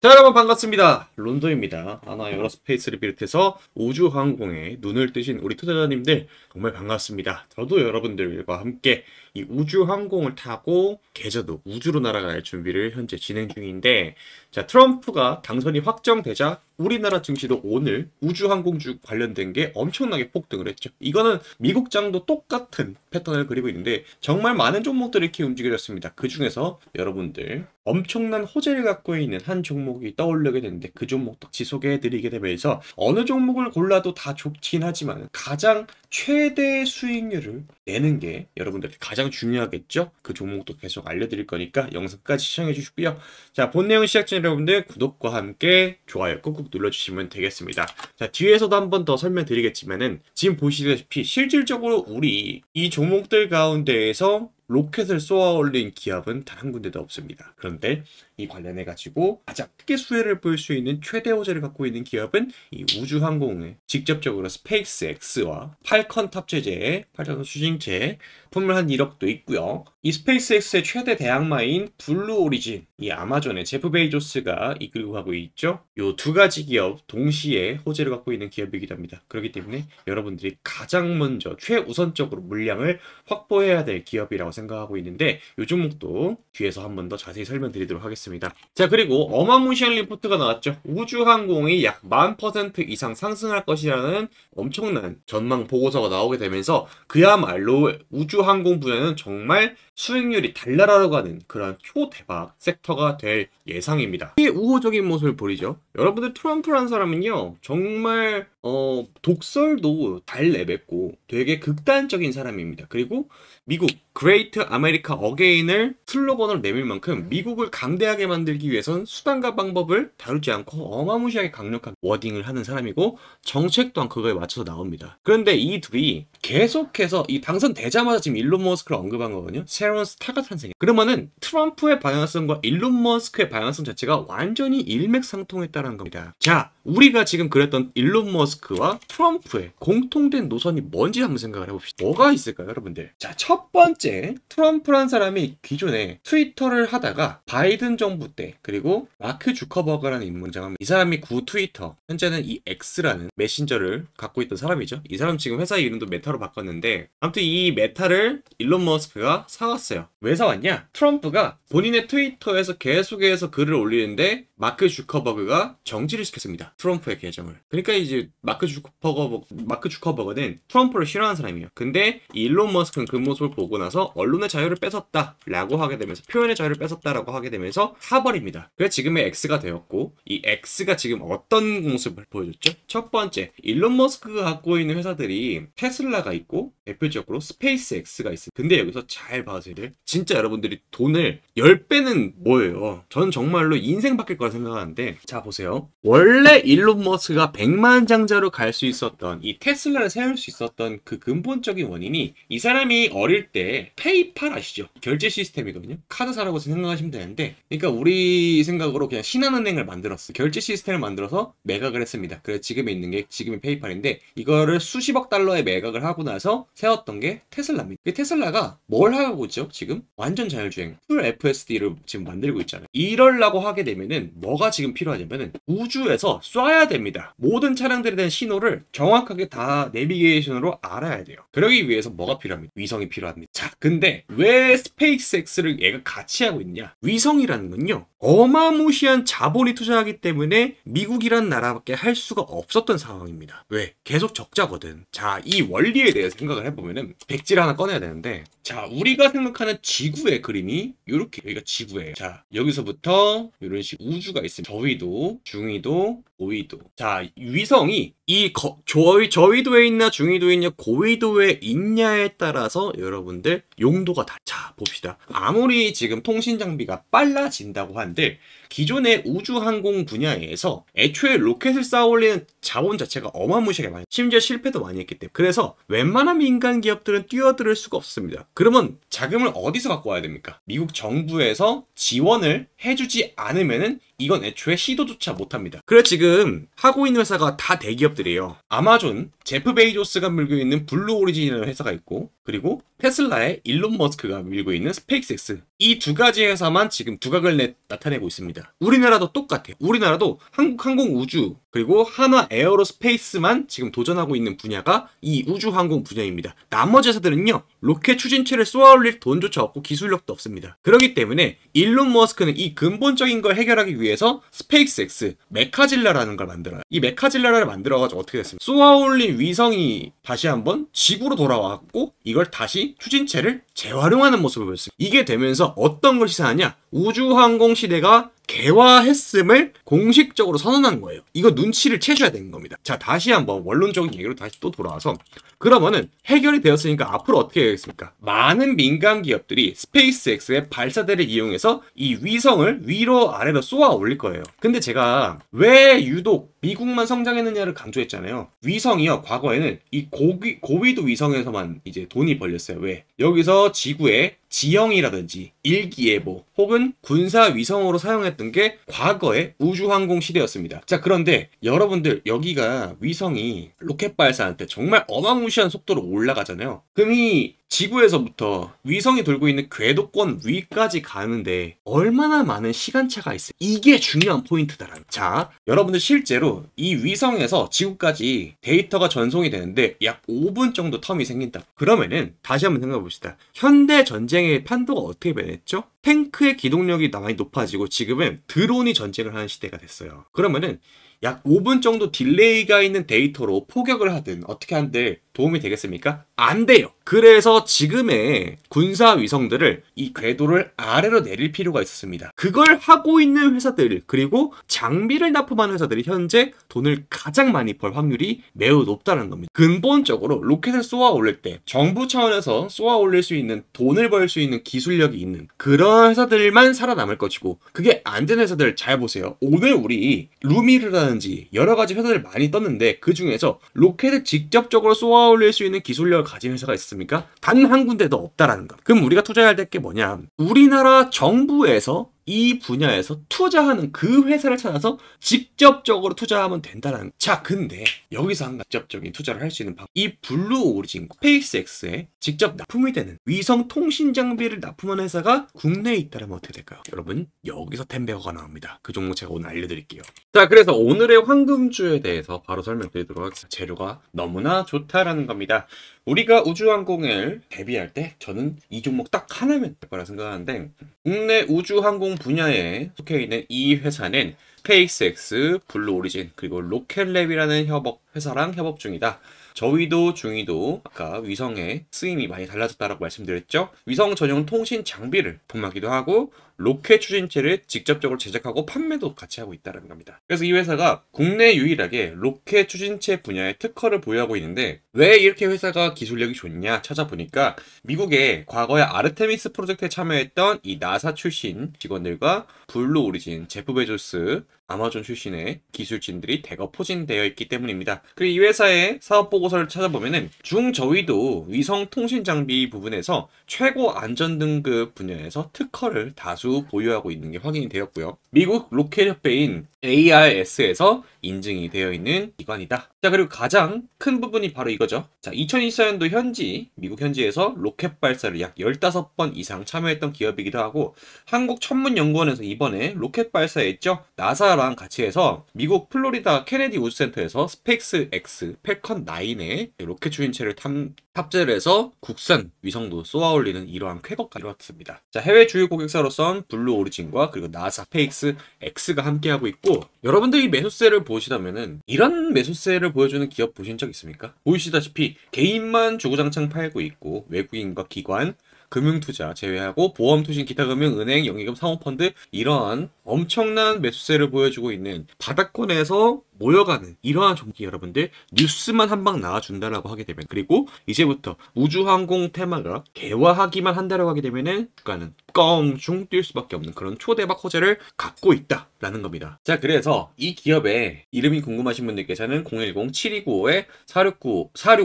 자 여러분 반갑습니다 론도입니다 아나 에어로스페이스를 비롯해서 우주항공에 눈을 뜨신 우리 투자자님들 정말 반갑습니다 저도 여러분들과 함께 이 우주항공을 타고 계좌도 우주로 날아갈 준비를 현재 진행 중인데 자 트럼프가 당선이 확정되자 우리나라 증시도 오늘 우주항공주 관련된 게 엄청나게 폭등을 했죠. 이거는 미국 장도 똑같은 패턴을 그리고 있는데 정말 많은 종목들이 이렇게 움직여졌습니다. 그 중에서 여러분들 엄청난 호재를 갖고 있는 한 종목이 떠오르게 되는데 그 종목도 지소개해드리게 되면서 어느 종목을 골라도 다 좋긴 하지만 가장 최대 수익률을 내는 게 여러분들한테 가장 중요하겠죠? 그 종목도 계속 알려드릴 거니까 영상까지 시청해 주시고요. 자, 본 내용 시작 전 여러분들 구독과 함께 좋아요 꾹꾹 눌러주시면 되겠습니다. 자, 뒤에서도 한 번 더 설명드리겠지만은 지금 보시다시피 실질적으로 우리 이 종목들 가운데에서 로켓을 쏘아 올린 기업은 단 한 군데도 없습니다. 그런데 이 관련해 가지고 가장 크게 수혜를 볼 수 있는 최대 호재를 갖고 있는 기업은 이 우주항공의 직접적으로 스페이스X와 팔컨 탑재제의 팔천 수징체 부품을 한 1억도 있고요. 이 스페이스X의 최대 대항마인 블루 오리진, 이 아마존의 제프 베이조스가 이끌고 가고 있죠. 이 두 가지 기업 동시에 호재를 갖고 있는 기업이기도 합니다. 그렇기 때문에 여러분들이 가장 먼저 최우선적으로 물량을 확보해야 될 기업이라고 생각하고 있는데 요 종목도 뒤에서 한 번 더 자세히 설명드리도록 하겠습니다. 자 그리고 어마무시한 리포트가 나왔죠. 우주항공이 약 10,000% 이상 상승할 것이라는 엄청난 전망 보고서가 나오게 되면서 그야말로 우주 제주 항공 분야는 정말 수익률이 달나라고하는 그런 효대박 섹터가 될 예상입니다. 되 우호적인 모습을 보이죠. 여러분들 트럼프란 사람은요 정말 어, 독설도 잘 내뱉고 되게 극단적인 사람입니다. 그리고 미국 그레이트 아메리카 어게인을 슬로건으로 내밀 만큼 음. 미국을 강대하게 만들기 위해선 수단과 방법을 다루지 않고 어마무시하게 강력한 워딩을 하는 사람이고 정책 또한 그거에 맞춰서 나옵니다. 그런데 이 둘이 계속해서 이 당선되자마자 지금 일론 머스크를 언급한 거거든요. 새로운 스타가 탄생해. 그러면은 트럼프의 방향성과 일론 머스크의 방향성 자체가 완전히 일맥상통했다는 겁니다. 자, 우리가 지금 그랬던 일론 머스크와 트럼프의 공통된 노선이 뭔지 한번 생각을 해봅시다. 뭐가 있을까요, 여러분들? 자, 첫 번째, 트럼프란 사람이 기존에 트위터를 하다가 바이든 정부 때, 그리고 마크 주커버그라는 인문장이 사람이 구 트위터, 현재는 이 X라는 메신저를 갖고 있던 사람이죠. 이 사람 지금 회사 이름도 메타로 바꿨는데, 아무튼 이 메타를 일론 머스크가 사왔어요. 왜 사왔냐? 트럼프가 본인의 트위터에서 계속해서 글을 올리는데, 마크 주커버그가 정지를 시켰습니다. 트럼프의 계정을. 그러니까 이제 마크 주커버거 마크 주커버그는 트럼프를 싫어하는 사람이에요. 근데 일론 머스크는 그 모습을 보고 나서 언론의 자유를 뺏었다라고 하게 되면서 표현의 자유를 뺏었다라고 하게 되면서 사버립니다. 그래서 지금의 X가 되었고 이 X가 지금 어떤 모습을 보여줬죠? 첫 번째, 일론 머스크가 갖고 있는 회사들이 테슬라가 있고 대표적으로 스페이스 X가 있어요. 근데 여기서 잘 봐주세요. 진짜 여러분들이 돈을 10배는 뭐예요? 전 정말로 인생 바뀔 거라 거라 생각하는데 자 보세요. 원래 일론 머스가 100만 장자로 갈 수 있었던 이 테슬라를 세울 수 있었던 그 근본적인 원인이 이 사람이 어릴 때 페이팔 아시죠? 결제 시스템이거든요. 카드사라고 생각하시면 되는데 그러니까 우리 생각으로 그냥 신한은행을 만들었어. 결제 시스템을 만들어서 매각을 했습니다. 그래서 지금 있는 게 지금의 페이팔인데 이거를 수십억 달러에 매각을 하고 나서 세웠던 게 테슬라입니다. 그 테슬라가 뭘 하고 있죠? 지금 완전 자율주행 풀 FSD를 지금 만들고 있잖아요. 이럴라고 하게 되면은 뭐가 지금 필요하냐면 우주에서 쏴야 됩니다. 모든 차량들에 대한 신호를 정확하게 다 내비게이션으로 알아야 돼요. 그러기 위해서 뭐가 필요합니다. 위성이 필요합니다. 자, 근데 왜 스페이스X를 얘가 같이 하고 있냐? 위성이라는 건요. 어마무시한 자본이 투자하기 때문에 미국이란 나라밖에 할 수가 없었던 상황입니다. 왜? 계속 적자거든. 자, 이 원리에 대해서 생각을 해보면은 백지를 하나 꺼내야 되는데 자, 우리가 생각하는 지구의 그림이 이렇게 여기가 지구예요. 자, 여기서부터 이런 식 우주 호가 있습니다. 저위도, 중위도, 고위도. 자, 위성이 이 거, 저위, 저위도에 있나 중위도에 있냐 고위도에 있냐에 따라서 여러분들 용도가 다. 자, 봅시다. 아무리 지금 통신 장비가 빨라진다고 한들 기존의 우주항공 분야에서 애초에 로켓을 쌓아올리는 자본 자체가 어마무시하게 많이 심지어 실패도 많이 했기 때문에 그래서 웬만한 민간 기업들은 뛰어들을 수가 없습니다. 그러면 자금을 어디서 갖고 와야 됩니까? 미국 정부에서 지원을 해주지 않으면 이건 애초에 시도조차 못합니다. 그래 지금 하고 있는 회사가 다 대기업들이에요. 아마존, 제프 베이조스가 물고 있는 블루 오리진이라는 회사가 있고 그리고 테슬라의 일론 머스크가 밀고 있는 스페이스X 이 두 가지 회사만 지금 두각을 내, 나타내고 있습니다. 우리나라도 똑같아요. 우리나라도 한국항공우주 그리고 하나 에어로스페이스만 지금 도전하고 있는 분야가 이 우주항공 분야입니다. 나머지 회사들은요. 로켓 추진체를 쏘아올릴 돈조차 없고 기술력도 없습니다. 그렇기 때문에 일론 머스크는 이 근본적인 걸 해결하기 위해서 스페이스X 메카질라라는 걸 만들어요. 이 메카질라를 만들어가지고 어떻게 됐습니까? 쏘아올린 위성이 다시 한번 지구로 돌아왔고 이걸 이걸 다시 추진체를 재활용하는 모습을 보였어요. 이게 되면서 어떤 걸 시사하냐? 우주항공 시대가 개화했음을 공식적으로 선언한 거예요. 이거 눈치를 채셔야 되는 겁니다. 자, 다시 한번 원론적인 얘기로 다시 또 돌아와서 그러면은 해결이 되었으니까 앞으로 어떻게 해야겠습니까? 많은 민간 기업들이 스페이스X의 발사대를 이용해서 이 위성을 위로 아래로 쏘아 올릴 거예요. 근데 제가 왜 유독 미국만 성장했느냐를 강조했잖아요. 위성이요. 과거에는 이 고기, 고위도 위성에서만 이제 돈이 벌렸어요. 왜? 여기서 지구에 지형이라든지 일기예보 혹은 군사 위성으로 사용했던 게 과거의 우주항공 시대였습니다. 자 그런데 여러분들 여기가 위성이 로켓 발사한테 정말 어마무시한 속도로 올라가잖아요. 그럼 이 지구에서부터 위성이 돌고 있는 궤도권 위까지 가는데 얼마나 많은 시간차가 있어요. 이게 중요한 포인트다라는. 자, 여러분들 실제로 이 위성에서 지구까지 데이터가 전송이 되는데 약 5분 정도 텀이 생긴다. 그러면은 다시 한번 생각해 봅시다. 현대 전쟁의 판도가 어떻게 변했죠? 탱크의 기동력이 많이 높아지고 지금은 드론이 전쟁을 하는 시대가 됐어요. 그러면은 약 5분 정도 딜레이가 있는 데이터로 포격을 하든 어떻게 한들 도움이 되겠습니까? 안 돼요. 그래서 지금의 군사 위성들을 이 궤도를 아래로 내릴 필요가 있었습니다. 그걸 하고 있는 회사들 그리고 장비를 납품하는 회사들이 현재 돈을 가장 많이 벌 확률이 매우 높다는 겁니다. 근본적으로 로켓을 쏘아 올릴 때 정부 차원에서 쏘아 올릴 수 있는 돈을 벌 수 있는 기술력이 있는 그런 회사들만 살아남을 것이고 그게 안 된 회사들 잘 보세요. 오늘 우리 루미르라는 한다든지 여러 가지 회사를 많이 떴는데 그 중에서 로켓을 직접적으로 쏘아 올릴 수 있는 기술력을 가진 회사가 있습니까? 단 한 군데도 없다라는 것. 그럼 우리가 투자해야 될 게 뭐냐? 우리나라 정부에서 이 분야에서 투자하는 그 회사를 찾아서 직접적으로 투자하면 된다는 자 근데 여기서 한 직접적인 투자를 할 수 있는 방법 이 블루 오리진 페이스엑스에 직접 납품이 되는 위성 통신 장비를 납품하는 회사가 국내에 있다면 어떻게 될까요? 여러분 여기서 텐베어가 나옵니다 그 종목 제가 오늘 알려드릴게요 자 그래서 오늘의 황금주에 대해서 바로 설명드리도록 하겠습니다 재료가 너무나 좋다라는 겁니다 우리가 우주항공을 대비할 때 저는 이 종목 딱 하나면 될 거라 생각하는데 국내 우주항공 분야에 속해 있는 이 회사는 스페이스X, 블루 오리진, 그리고 로켓랩이라는 협업 회사랑 협업 중이다. 저위도 중위도 아까 위성의 쓰임이 많이 달라졌다라고 말씀드렸죠. 위성 전용 통신 장비를 분하기도 하고 로켓 추진체를 직접적으로 제작하고 판매도 같이 하고 있다는 겁니다. 그래서 이 회사가 국내 유일하게 로켓 추진체 분야의 특허를 보유하고 있는데 왜 이렇게 회사가 기술력이 좋냐 찾아보니까 미국의 과거에 아르테미스 프로젝트에 참여했던 이 나사 출신 직원들과 블루 오리진, 제프 베조스, 아마존 출신의 기술진들이 대거 포진되어 있기 때문입니다. 그리고 이 회사의 사업 보고서를 찾아보면 중저위도 위성 통신 장비 부분에서 최고 안전 등급 분야에서 특허를 다수 모 보유하고 있는 게 확인이 되었고요. 미국 로켓협회인 ARS에서 인증이 되어 있는 기관이다. 자, 그리고 가장 큰 부분이 바로 이거죠. 자, 2024년도 현지, 미국 현지에서 로켓 발사를 약 15번 이상 참여했던 기업이기도 하고, 한국 천문연구원에서 이번에 로켓 발사했죠. 나사랑 같이 해서 미국 플로리다 케네디 우주센터에서 스펙스 X 패컨 9의 로켓 추인체를 탐, 탑재를 해서 국산 위성도 쏘아 올리는 이러한 쾌거가 이루습니다 자, 해외 주요 고객사로선 텔레 블루 오리진과 그리고 나사, 페이스 X가 함께하고 있고 여러분들이 매수세를 보시다면은 이런 매수세를 보여주는 기업 보신 적 있습니까? 보이시다시피 개인만 주구장창 팔고 있고 외국인과 기관 금융투자 제외하고 보험투신 기타금융 은행 영예금 상호펀드 이러한 엄청난 매수세를 보여주고 있는 바닥권에서 모여가는 이러한 종기 여러분들 뉴스만 한 방 나와준다라고 하게 되면 그리고 이제부터 우주항공 테마가 개화하기만 한다라고 하게 되면은 주가는 껑충 뛸 수밖에 없는 그런 초대박 호재를 갖고 있다라는 겁니다. 자 그래서 이 기업의 이름이 궁금하신 분들께서는 010-7295-4691번으로 5 5 4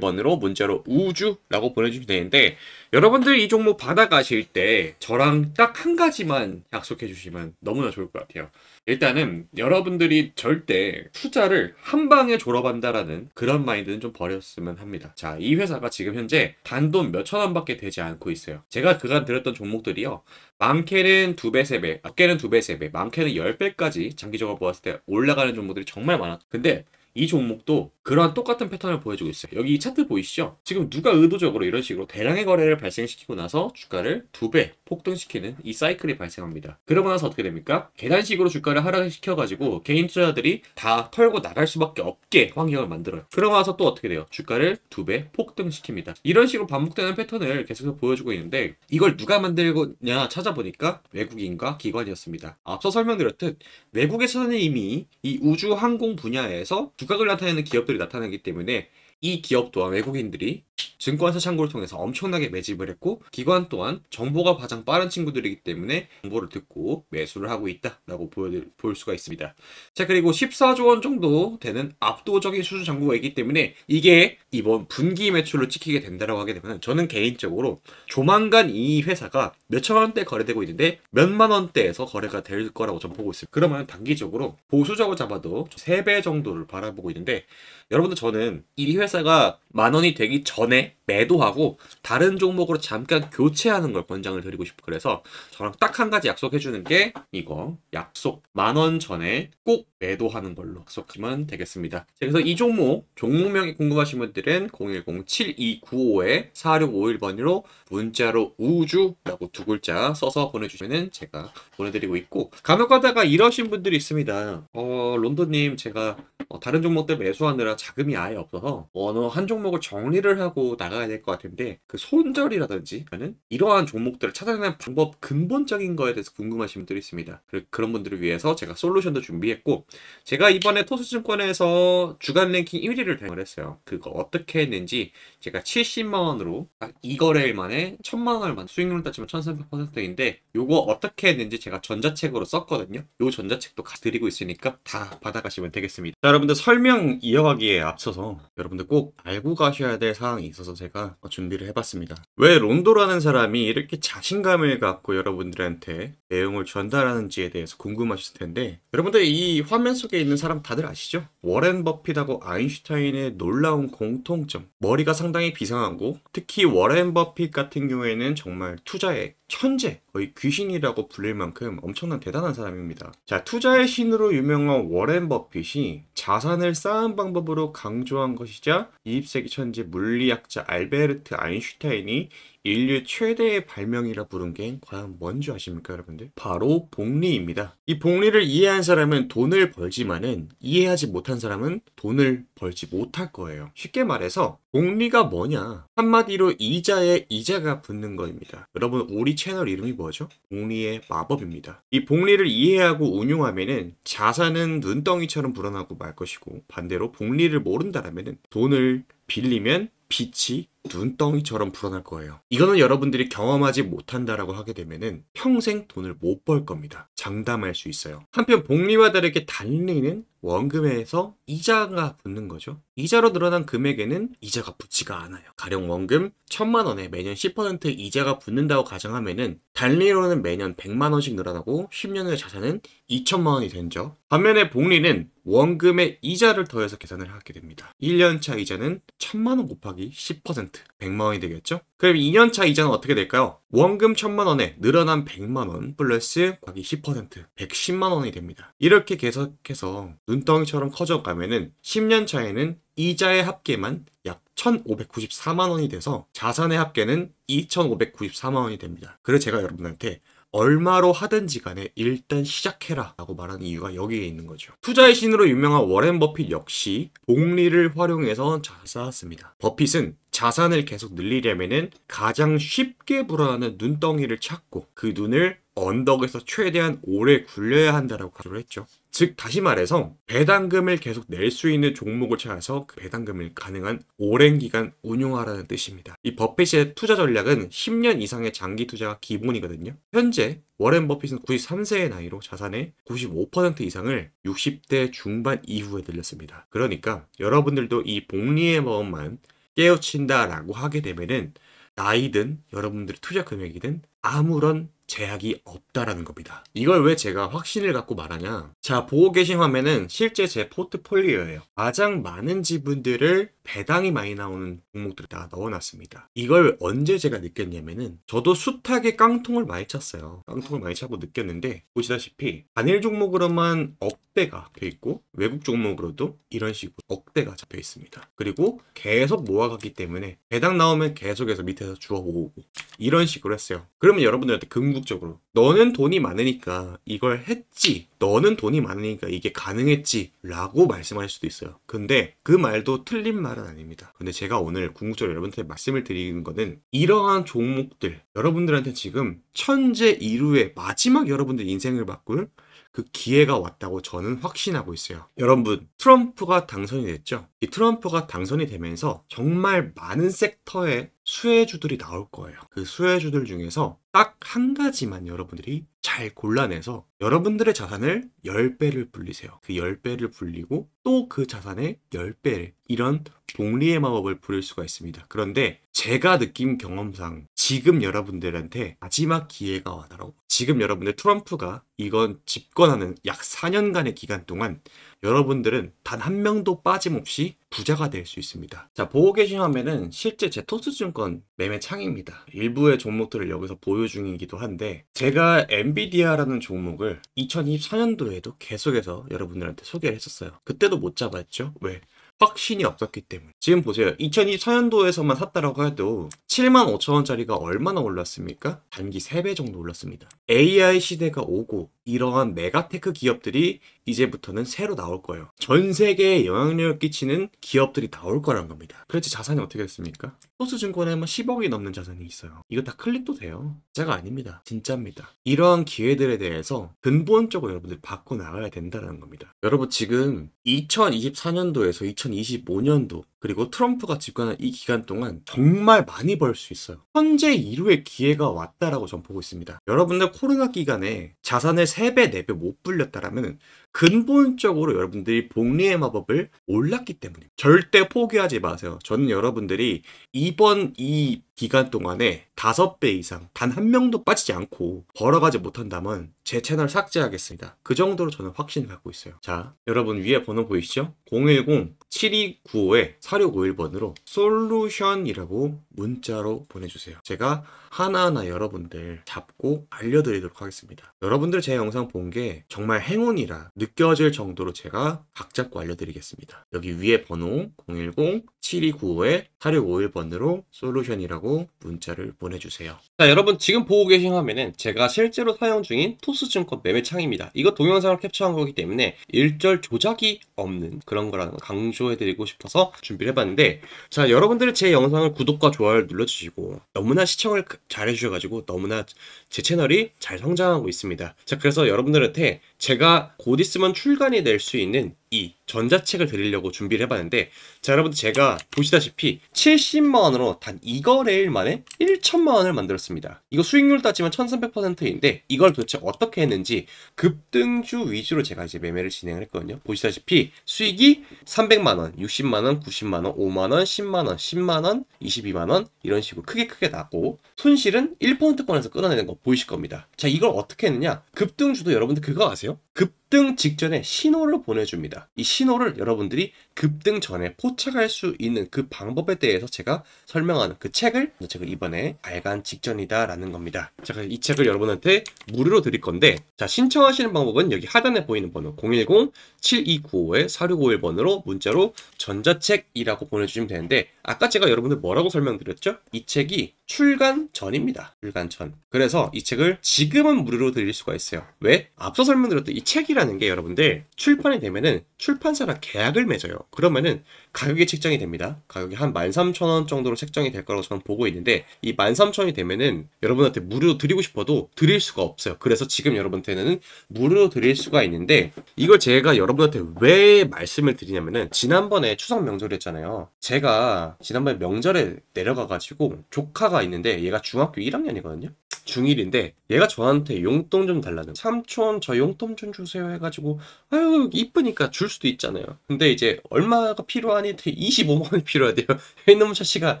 6 문자로 우주라고 보내주시면 되는데 여러분들 이 종목 받아가실 때 저랑 딱 한 가지만 약속해 주시면 너무 너무나 좋을 것 같아요. 일단은 여러분들이 절대 투자를 한 방에 졸업한다라는 그런 마인드는 좀 버렸으면 합니다. 자, 이 회사가 지금 현재 단돈 몇천 원밖에 되지 않고 있어요. 제가 그간 들었던 종목들이요. 많게는 2배3배 적게는 2배3배 많게는 1 0배까지 장기적으로 보았을 때 올라가는 종목들이 정말 많았 근데 이 종목도 그러한 똑같은 패턴을 보여주고 있어요. 여기 이 차트 보이시죠? 지금 누가 의도적으로 이런 식으로 대량의 거래를 발생시키고 나서 주가를 2배, 폭등시키는 이 사이클이 발생합니다. 그러고 나서 어떻게 됩니까? 계단식으로 주가를 하락시켜가지고 개인 투자들이 자다 털고 나갈 수밖에 없게 환경을 만들어요. 그러고 나서 또 어떻게 돼요? 주가를 두 배 폭등시킵니다. 이런 식으로 반복되는 패턴을 계속해서 보여주고 있는데 이걸 누가 만들었냐 찾아보니까 외국인과 기관이었습니다. 앞서 설명드렸듯 외국에서는 이미 이 우주 항공 분야에서 두각을 나타내는 기업들이 나타나기 때문에 이 기업 또한 외국인들이 증권사 창구를 통해서 엄청나게 매집을 했고 기관 또한 정보가 가장 빠른 친구들이기 때문에 정보를 듣고 매수를 하고 있다라고 보여드릴, 볼 수가 있습니다. 자 그리고 14조 원 정도 되는 압도적인 수주 잔고가 있기 때문에 이게 이번 분기 매출로 찍히게 된다고 하게 되면 저는 개인적으로 조만간 이 회사가 몇천 원대 거래되고 있는데 몇 만 원대에서 거래가 될 거라고 저는 보고 있어요 그러면 단기적으로 보수적으로 잡아도 3배 정도를 바라보고 있는데 여러분들 저는 이 회사가 만 원이 되기 전 전에 매도하고 다른 종목으로 잠깐 교체하는 걸 권장을 드리고 싶어 그래서 저랑 딱 한 가지 약속해 주는 게 이거 약속 만원 전에 꼭 매도하는 걸로 약속하면 되겠습니다. 자, 그래서 이 종목, 종목명이 궁금하신 분들은 010-7295-4651번으로 문자로 우주라고 두 글자 써서 보내주시면 제가 보내드리고 있고 간혹 가다가 이러신 분들이 있습니다. 어, 론도님 제가 어, 다른 종목들 매수하느라 자금이 아예 없어서 어느 한 종목을 정리를 하고 나가야 될 것 같은데 그 손절이라든지 하는 이러한 종목들을 찾아내는 방법 근본적인 거에 대해서 궁금하신 분들이 있습니다. 그런 분들을 위해서 제가 솔루션도 준비했고 제가 이번에 토스증권에서 주간 랭킹 1위를 대응을 했어요. 그거 어떻게 했는지 제가 70만원으로 딱 아, 2거래일 만에 1000만원을 만 수익률 을 따지면 1300%인데 요거 어떻게 했는지 제가 전자책으로 썼거든요. 요 전자책도 드리고 있으니까 다 받아가시면 되겠습니다. 자, 여러분들 설명 이어가기에 앞서서 여러분들 꼭 알고 가셔야 될 사항이 있어서 제가 준비를 해봤습니다. 왜 론도라는 사람이 이렇게 자신감을 갖고 여러분들한테 내용을 전달하는지에 대해서 궁금하실 텐데 여러분들 이 화면 화면 속에 있는 사람 다들 아시죠? 워렌 버핏하고 아인슈타인의 놀라운 공통점. 머리가 상당히 비상하고 특히 워렌 버핏 같은 경우에는 정말 투자의 천재, 거의 귀신이라고 불릴 만큼 엄청난 대단한 사람입니다. 자, 투자의 신으로 유명한 워렌 버핏이 자산을 쌓은 방법으로 강조한 것이자 20세기 천재 물리학자 알베르트 아인슈타인이 인류 최대의 발명이라 부른 게 과연 뭔지 아십니까 여러분들? 바로 복리입니다. 이 복리를 이해한 사람은 돈을 벌지만은 이해하지 못한 사람은 돈을 벌지 못할 거예요. 쉽게 말해서 복리가 뭐냐? 한마디로 이자에 이자가 붙는 거입니다. 여러분 우리 채널 이름이 뭐죠? 복리의 마법입니다. 이 복리를 이해하고 운용하면은 자산은 눈덩이처럼 불어나고 말 것이고 반대로 복리를 모른다라면은 돈을 빌리면 빛이 눈덩이처럼 불어날 거예요. 이거는 여러분들이 경험하지 못한다라고 하게 되면은 평생 돈을 못 벌 겁니다. 장담할 수 있어요. 한편 복리와 다르게 달리는 원금에서 이자가 붙는 거죠. 이자로 늘어난 금액에는 이자가 붙지가 않아요. 가령 원금 1000만 원에 매년 10% 이자가 붙는다고 가정하면은 단리로는 매년 100만 원씩 늘어나고 10년 후에 자산은 2천만 원이 된죠. 반면에 복리는 원금에 이자를 더해서 계산을 하게 됩니다. 1년차 이자는 1000만 원 곱하기 10% 100만 원이 되겠죠? 그럼 2년차 이자는 어떻게 될까요? 원금 1000만 원에 늘어난 100만 원 플러스 과기 10% 110만 원이 됩니다. 이렇게 계속해서 눈덩이처럼 커져가면은 10년 차에는 이자의 합계만 약 1,594만 원이 돼서 자산의 합계는 2,594만 원이 됩니다. 그래서 제가 여러분한테 얼마로 하든지 간에 일단 시작해라 라고 말한 이유가 여기에 있는 거죠. 투자의 신으로 유명한 워렌 버핏 역시 복리를 활용해서 잘 쌓았습니다. 버핏은 자산을 계속 늘리려면 가장 쉽게 불어나는 눈덩이를 찾고 그 눈을 언덕에서 최대한 오래 굴려야 한다라고 강조를 했죠. 즉 다시 말해서 배당금을 계속 낼 수 있는 종목을 찾아서 그 배당금을 가능한 오랜 기간 운용하라는 뜻입니다. 이 버핏의 투자 전략은 10년 이상의 장기 투자가 기본이거든요. 현재 워렌 버핏은 93세의 나이로 자산의 95% 이상을 60대 중반 이후에 늘렸습니다. 그러니까 여러분들도 이 복리의 마음만 깨우친다라고 하게 되면은 나이든 여러분들의 투자 금액이든 아무런 제약이 없다라는 겁니다. 이걸 왜 제가 확신을 갖고 말하냐? 자, 보고 계신 화면은 실제 제 포트폴리오예요. 가장 많은 지분들을 배당이 많이 나오는 종목들을 다 넣어놨습니다. 이걸 언제 제가 느꼈냐면은 저도 숱하게 깡통을 많이 찼어요. 깡통을 많이 차고 느꼈는데 보시다시피 단일 종목으로만 억대가 돼 있고 외국 종목으로도 이런 식으로 억대가 잡혀 있습니다. 그리고 계속 모아가기 때문에 배당 나오면 계속해서 밑에서 주워 모으고 이런 식으로 했어요. 그러면 여러분들한테 금 궁극적으로. 너는 돈이 많으니까 이걸 했지. 너는 돈이 많으니까 이게 가능했지. 라고 말씀할 수도 있어요. 근데 그 말도 틀린 말은 아닙니다. 근데 제가 오늘 궁극적으로 여러분들한테 말씀을 드리는 거는 이러한 종목들, 여러분들한테 지금 천재 이루의 마지막 여러분들 인생을 바꿀 그 기회가 왔다고 저는 확신하고 있어요. 여러분, 트럼프가 당선이 됐죠? 이 트럼프가 당선이 되면서 정말 많은 섹터에 수혜주들이 나올 거예요. 그 수혜주들 중에서 딱 한 가지만 여러분들이 잘 골라내서 여러분들의 자산을 10배를 불리세요. 그 10배를 불리고 또 그 자산의 10배를 이런 동리의 마법을 부릴 수가 있습니다. 그런데 제가 느낀 경험상 지금 여러분들한테 마지막 기회가 와다라고 지금 여러분들 트럼프가 이건 집권하는 약 4년간의 기간 동안 여러분들은 단 한 명도 빠짐없이 부자가 될 수 있습니다. 자 보고 계신 화면은 실제 제 토스증권 매매 창입니다. 일부의 종목들을 여기서 보유 중이기도 한데 제가 엔비디아라는 종목을 2024년도에도 계속해서 여러분들한테 소개를 했었어요. 그때도 못 잡았죠. 왜? 확신이 없었기 때문에 지금 보세요 2024년도에서만 샀다라고 해도 7만 5천원짜리가 얼마나 올랐습니까? 단기 3배 정도 올랐습니다 AI 시대가 오고 이러한 메가테크 기업들이 이제부터는 새로 나올 거예요. 전 세계에 영향력을 끼치는 기업들이 나올 거란 겁니다. 그렇지 자산이 어떻게 됐습니까? 소수 증권에만 10억이 뭐 넘는 자산이 있어요. 이거 다 클릭도 돼요. 진짜가 아닙니다. 진짜입니다. 이러한 기회들에 대해서 근본적으로 여러분들 바꿔 나가야 된다는 겁니다. 여러분 지금 2024년도에서 2025년도 그리고 트럼프가 집권한 이 기간 동안 정말 많이 벌 수 있어요. 현재 1루의 기회가 왔다라고 전 보고 있습니다. 여러분들 코로나 기간에 자산을 3배, 4배 못 불렸다라면 근본적으로 여러분들이 복리의 마법을 몰랐기 때문입니다. 절대 포기하지 마세요. 저는 여러분들이 이번 이 기간 동안에 5배 이상 단 한 명도 빠지지 않고 벌어가지 못한다면 제 채널 삭제하겠습니다. 그 정도로 저는 확신을 갖고 있어요. 자, 여러분 위에 번호 보이시죠? 010-7295-4651번으로 솔루션이라고 문자로 보내주세요. 제가 하나하나 여러분들 잡고 알려드리도록 하겠습니다. 여러분들 제 영상 본 게 정말 행운이라 느껴질 정도로 제가 각 잡고 알려드리겠습니다. 여기 위에 번호 010-7295-4651번으로 솔루션이라고 라고 문자를 보내주세요. 자 여러분 지금 보고 계신 화면은 제가 실제로 사용 중인 토스증권 매매창입니다. 이거 동영상을 캡처한 거기 때문에 일절 조작이 없는 그런 거라는 강조해드리고 싶어서 준비를 해봤는데 자 여러분들이 제 영상을 구독과 좋아요를 눌러주시고 너무나 시청을 그, 잘해주셔가지고 너무나 제 채널이 잘 성장하고 있습니다. 자 그래서 여러분들한테 제가 곧 있으면 출간이 될 수 있는 이 전자책을 드리려고 준비를 해봤는데 자 여러분들 제가 보시다시피 70만원으로 단 2거래일 만에 1천만원을 만들었습니다 이거 수익률 따지면 1300%인데 이걸 도대체 어떻게 했는지 급등주 위주로 제가 이제 매매를 진행을 했거든요 보시다시피 수익이 300만원, 60만원, 90만원, 5만원, 10만원, 10만원, 22만원 이런 식으로 크게 크게 나고 손실은 1%권에서 끊어내는 거 보이실 겁니다 자 이걸 어떻게 했느냐 급등주도 여러분들 그거 아세요? 급 급등 직전에 신호를 보내줍니다. 이 신호를 여러분들이 급등 전에 포착할 수 있는 그 방법에 대해서 제가 설명하는 그 책을 책을 이번에 발간 직전이다라는 겁니다. 제가 이 책을 여러분한테 무료로 드릴 건데 자 신청하시는 방법은 여기 하단에 보이는 번호 010-7295-4651번으로 문자로 전자책이라고 보내주시면 되는데 아까 제가 여러분들 뭐라고 설명드렸죠? 이 책이 출간 전입니다. 출간 전. 그래서 이 책을 지금은 무료로 드릴 수가 있어요. 왜? 앞서 설명드렸던 이 책이 책이라는 게 여러분들 출판이 되면은 출판사랑 계약을 맺어요. 그러면은 가격이 책정이 됩니다. 가격이 한 13,000원 정도로 책정이 될 거라고 저는 보고 있는데 이 13,000원이 되면은 여러분한테 무료로 드리고 싶어도 드릴 수가 없어요. 그래서 지금 여러분한테는 무료로 드릴 수가 있는데 이걸 제가 여러분한테 왜 말씀을 드리냐면은 지난번에 추석 명절이었잖아요. 제가 지난번에 명절에 내려가 가지고 조카가 있는데 얘가 중학교 1학년이거든요. 중1인데 얘가 저한테 용돈 좀 달라는 삼촌 저 용돈 좀 주세요 해가지고 아유 이쁘니까 줄 수도 있잖아요 근데 이제 얼마가 필요하니 25만원이 필요하대요 이놈 자식아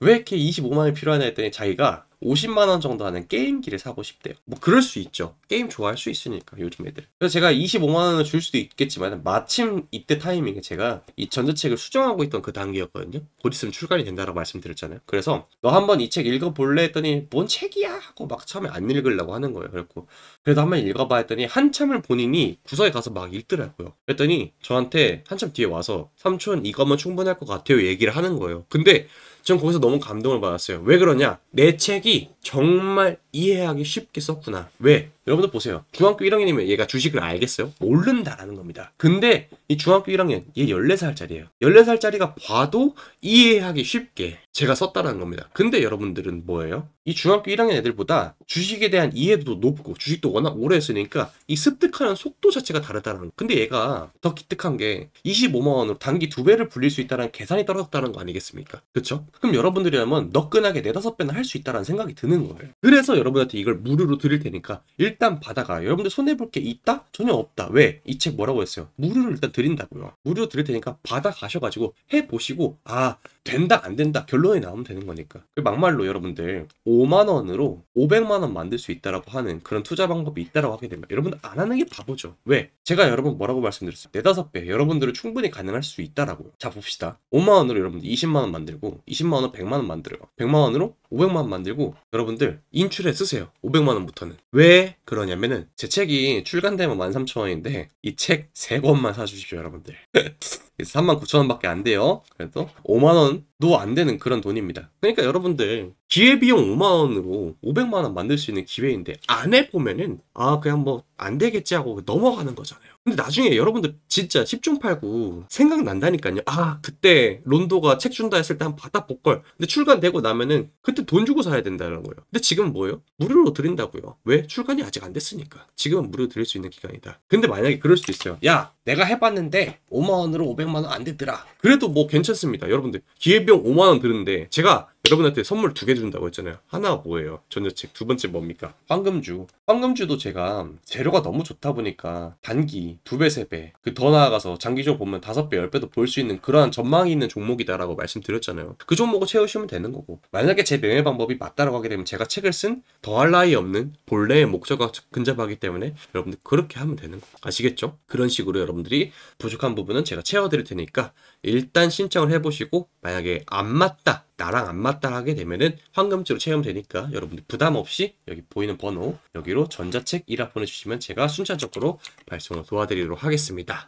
왜 이렇게 25만원이 필요하냐 했더니 자기가 50만 원 정도 하는 게임기를 사고 싶대요. 뭐 그럴 수 있죠. 게임 좋아할 수 있으니까 요즘 애들. 그래서 제가 25만 원을 줄 수도 있겠지만 마침 이때 타이밍에 제가 이 전자책을 수정하고 있던 그 단계였거든요. 곧 있으면 출간이 된다라고 말씀드렸잖아요. 그래서 너 한번 이 책 읽어볼래 했더니 뭔 책이야 하고 막 처음에 안 읽으려고 하는 거예요. 그래갖고 그래도 한번 읽어봐 했더니 한참을 본인이 구석에 가서 막 읽더라고요. 그랬더니 저한테 한참 뒤에 와서 삼촌 이거면 충분할 것 같아요 얘기를 하는 거예요. 근데 전 거기서 너무 감동을 받았어요. 왜 그러냐? 내 책이 정말 이해하기 쉽게 썼구나. 왜? 여러분들 보세요. 중학교 1학년이면 얘가 주식을 알겠어요? 모른다라는 겁니다. 근데 이 중학교 1학년 얘 14살짜리예요. 14살짜리가 봐도 이해하기 쉽게 제가 썼다라는 겁니다. 근데 여러분들은 뭐예요? 이 중학교 1학년 애들보다 주식에 대한 이해도 도 높고 주식도 워낙 오래 했으니까 이 습득하는 속도 자체가 다르다는 라 근데 얘가 더 기특한 게 25만 원으로 단기 2 배를 불릴 수 있다는 계산이 떨어졌다는 거 아니겠습니까? 그쵸 그럼 여러분들이라면 너끈하게 4, 5 배나 할수 있다는 생각이 드는 거예요. 그래서 여러분한테 이걸 무료로 드릴 테니까 일단 받아가. 여러분들 손해볼 게 있다? 전혀 없다. 왜? 이 책 뭐라고 했어요? 무료로 일단 드린다고요. 무료 드릴 테니까 받아가셔가지고 해보시고, 아, 된다 안 된다 결론이 나오면 되는 거니까 그 막말로 여러분들 5만 원으로 500만 원 만들 수 있다라고 하는 그런 투자 방법이 있다라고 하게 되면 여러분들 안 하는 게 바보죠 왜 제가 여러분 뭐라고 말씀드렸어요 네다섯 배 여러분들은 충분히 가능할 수 있다라고요 자 봅시다 5만 원으로 여러분들 20만 원 만들고 20만 원 100만 원 만들어요 100만 원으로 500만 원 만들고 여러분들 인출해 쓰세요 500만 원부터는 왜 그러냐면은 제 책이 출간되면 13,000원인데 이 책 3권만 사주십시오 여러분들 39,000원밖에 안 돼요. 그래도 5만원도 안 되는 그런 돈입니다. 그러니까 여러분들 기회비용 5만원으로 500만원 만들 수 있는 기회인데 안 해보면은 아 그냥 뭐 안 되겠지 하고 넘어가는 거잖아요. 근데 나중에 여러분들 진짜 10중 8구 생각난다니까요. 아 그때 론도가 책 준다 했을 때한 받아 볼걸. 근데 출간되고 나면은 그때 돈 주고 사야 된다는 거예요. 근데 지금 뭐예요? 무료로 드린다고요. 왜? 출간이 아직 안 됐으니까. 지금은 무료 로 드릴 수 있는 기간이다. 근데 만약에 그럴 수도 있어요. 야 내가 해봤는데 5만 원으로 500만 원안 되더라. 그래도 뭐 괜찮습니다. 여러분들 기회비용 5만 원 드는데 제가 여러분한테 선물 두 개 준다고 했잖아요. 하나 뭐예요? 전자책. 두 번째 뭡니까? 황금주. 황금주도 제가 재료가 너무 좋다 보니까 단기 두 배, 세 배, 그 더 나아가서 장기적으로 보면 다섯 배, 열 배도 볼 수 있는 그러한 전망이 있는 종목이다라고 말씀드렸잖아요. 그 종목을 채우시면 되는 거고. 만약에 제 매매 방법이 맞다라고 하게 되면 제가 책을 쓴 더할 나위 없는 본래의 목적과 근접하기 때문에 여러분들 그렇게 하면 되는 거. 아시겠죠? 그런 식으로 여러분들이 부족한 부분은 제가 채워드릴 테니까 일단 신청을 해보시고 만약에 안 맞다 나랑 안 맞다 하게 되면은 황금지로 체험되니까 여러분들 부담 없이 여기 보이는 번호 여기로 전자책 1화 보내주시면 제가 순차적으로 발송을 도와드리도록 하겠습니다.